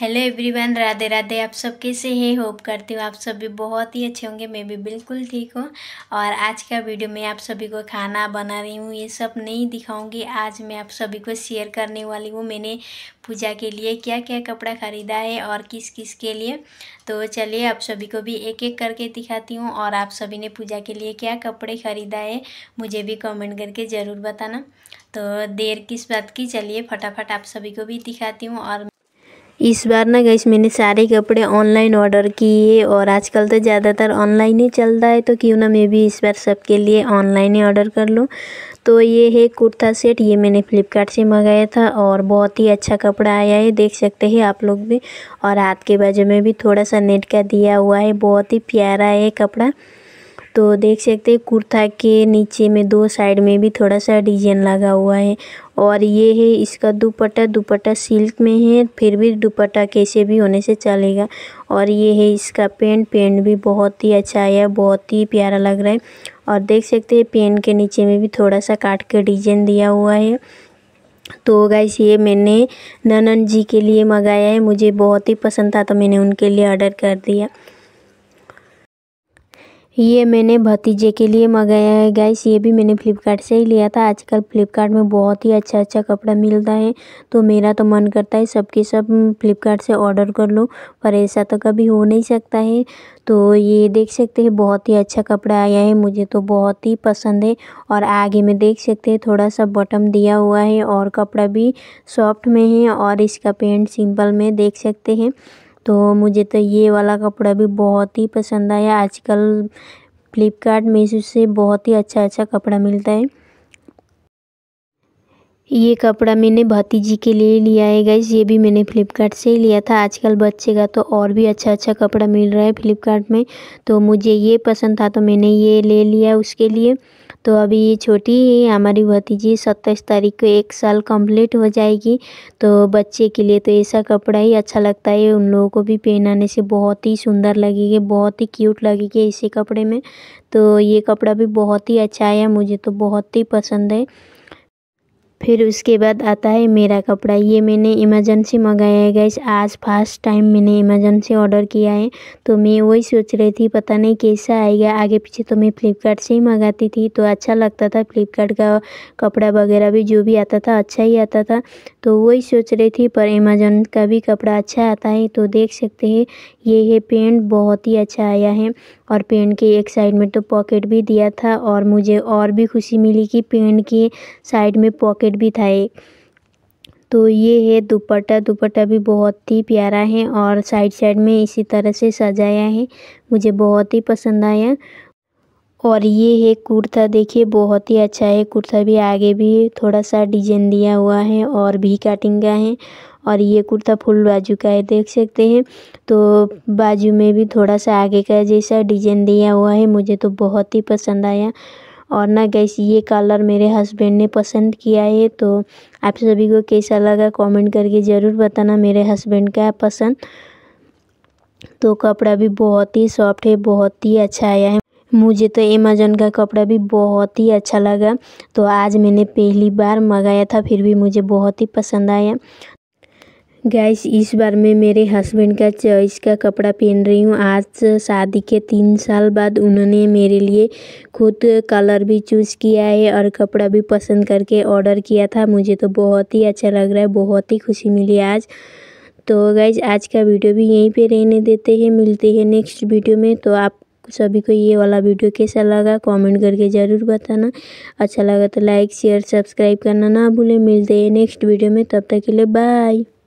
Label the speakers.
Speaker 1: hello everyone Radhe Radhe आप सब कैसे हैं होप करती हूँ आप सब भी बहुत ही अच्छे होंगे मैं भी बिल्कुल ठीक हूँ और आज का वीडियो में आप सभी को खाना बना रही हूँ ये सब नहीं दिखाऊंगी आज मैं आप सभी को शेयर करने वाली हूँ मैंने पूजा के लिए क्या क्या कपड़ा ख़रीदा है और किस किस के लिए तो चलिए आप सभी को भी एक एक करके दिखाती हूँ और आप सभी ने पूजा के लिए क्या कपड़े ख़रीदा है मुझे भी कमेंट करके ज़रूर बताना तो देर किस बात की चलिए फटाफट आप सभी को भी दिखाती हूँ और इस बार ना गई मैंने सारे कपड़े ऑनलाइन ऑर्डर किए और आजकल तो ज़्यादातर ऑनलाइन ही चल रहा है तो क्यों ना मैं भी इस बार सबके लिए ऑनलाइन ही ऑर्डर कर लूँ तो ये है कुर्ता सेट ये मैंने फ्लिपकार्ट से मंगाया था और बहुत ही अच्छा कपड़ा आया है देख सकते हैं आप लोग भी और हाथ के बाजू में भी थोड़ा सा नेट का दिया हुआ है बहुत ही प्यारा है कपड़ा तो देख सकते हैं कुर्ता के नीचे में दो साइड में भी थोड़ा सा डिजाइन लगा हुआ है और ये है इसका दुपट्टा दुपट्टा सिल्क में है फिर भी दुपट्टा कैसे भी होने से चलेगा और ये है इसका पेंट पेंट भी बहुत ही अच्छा है बहुत ही प्यारा लग रहा है और देख सकते हैं पेन के नीचे में भी थोड़ा सा काट के डिजाइन दिया हुआ है तो गाइस ये मैंने ननन जी के लिए मंगाया है मुझे बहुत ही पसंद था तो मैंने उनके लिए ऑर्डर कर दिया ये मैंने भतीजे के लिए मंगाया है गाइस ये भी मैंने फ्लिपकार्ट से ही लिया था आजकल फ्लिपकार्ट में बहुत ही अच्छा अच्छा कपड़ा मिलता है तो मेरा तो मन करता है सबके सब, सब फ्लिपकार्ट से ऑर्डर कर लूँ पर ऐसा तो कभी हो नहीं सकता है तो ये देख सकते हैं बहुत ही अच्छा कपड़ा आया है मुझे तो बहुत ही पसंद है और आगे में देख सकते हैं थोड़ा सा बटम दिया हुआ है और कपड़ा भी सॉफ्ट में है और इसका पेंट सिंपल में देख सकते हैं तो मुझे तो ये वाला कपड़ा भी बहुत ही पसंद आया आजकल फ्लिपकार्ट मीशो से बहुत ही अच्छा अच्छा कपड़ा मिलता है ये कपड़ा मैंने भतीजी के लिए लिया है गाइज ये भी मैंने फ्लिपकार्ट से ही लिया था आजकल बच्चे का तो और भी अच्छा अच्छा कपड़ा मिल रहा है फ्लिपकार्ट में तो मुझे ये पसंद था तो मैंने ये ले लिया उसके लिए तो अभी ये छोटी है हमारी भतीजी सत्ताईस तारीख को एक साल कंप्लीट हो जाएगी तो बच्चे के लिए तो ऐसा कपड़ा ही अच्छा लगता है उन लोगों को भी पहनाने से बहुत ही सुंदर लगेगी बहुत ही क्यूट लगेगी इसी कपड़े में तो ये कपड़ा भी बहुत ही अच्छा आया मुझे तो बहुत ही पसंद है फिर उसके बाद आता है मेरा कपड़ा ये मैंने इमरजेंसी मंगाया है गैस आज फर्स्ट टाइम मैंने इमरजेंसी ऑर्डर किया है तो मैं वही सोच रही थी पता नहीं कैसा आएगा आगे पीछे तो मैं फ्लिपकार्ट से ही मंगाती थी तो अच्छा लगता था फ्लिपकार्ट का कपड़ा वगैरह भी जो भी आता था अच्छा ही आता था तो वही सोच रही थी पर अमेजोन का भी कपड़ा अच्छा आता है तो देख सकते हैं ये है पेंट बहुत ही अच्छा आया है और पेन के एक साइड में तो पॉकेट भी दिया था और मुझे और भी खुशी मिली कि पेन की साइड में पॉकेट भी था एक तो ये है दुपट्टा दुपट्टा भी बहुत ही प्यारा है और साइड साइड में इसी तरह से सजाया है मुझे बहुत ही पसंद आया और ये है कुर्ता देखिए बहुत ही अच्छा है कुर्ता भी आगे भी थोड़ा सा डिजाइन दिया हुआ है और भी कटिंग का है और ये कुर्ता फुल बाजू का है देख सकते हैं तो बाजू में भी थोड़ा सा आगे का जैसा डिजाइन दिया हुआ है मुझे तो बहुत ही पसंद आया और ना गैस ये कलर मेरे हस्बैंड ने पसंद किया है तो आप सभी को कैसा लगा कमेंट करके ज़रूर बताना मेरे हस्बैंड का पसंद तो कपड़ा भी बहुत ही सॉफ्ट है बहुत ही अच्छा आया है मुझे तो अमेजोन का कपड़ा भी बहुत ही अच्छा लगा तो आज मैंने पहली बार मंगाया था फिर भी मुझे बहुत ही पसंद आया गैस इस बार मैं मेरे हस्बैंड का चॉइस का कपड़ा पहन रही हूँ आज शादी के तीन साल बाद उन्होंने मेरे लिए खुद कलर भी चूज़ किया है और कपड़ा भी पसंद करके ऑर्डर किया था मुझे तो बहुत ही अच्छा लग रहा है बहुत ही खुशी मिली आज तो गैस आज का वीडियो भी यहीं पे रहने देते हैं मिलते हैं नेक्स्ट वीडियो में तो आप सभी को ये वाला वीडियो कैसा लगा कमेंट करके ज़रूर बताना अच्छा लगा तो लाइक शेयर सब्सक्राइब करना ना भूलें मिलते हैं नेक्स्ट वीडियो में तब तक के लिए बाय